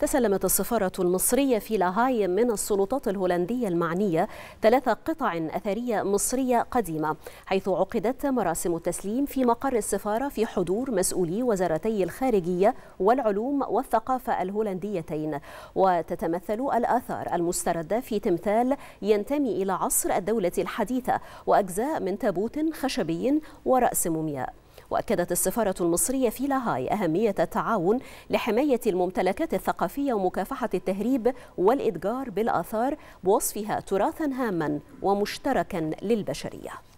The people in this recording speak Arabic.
تسلمت السفارة المصرية في لاهاي من السلطات الهولندية المعنية ثلاث قطع أثرية مصرية قديمة حيث عقدت مراسم التسليم في مقر السفارة في حضور مسؤولي وزارتي الخارجية والعلوم والثقافة الهولنديتين وتتمثل الآثار المستردة في تمثال ينتمي إلى عصر الدولة الحديثة وأجزاء من تابوت خشبي ورأس مومياء وأكدت السفارة المصرية في لاهاي أهمية التعاون لحماية الممتلكات الثقافية ومكافحة التهريب والإتجار بالآثار بوصفها تراثا هاما ومشتركا للبشرية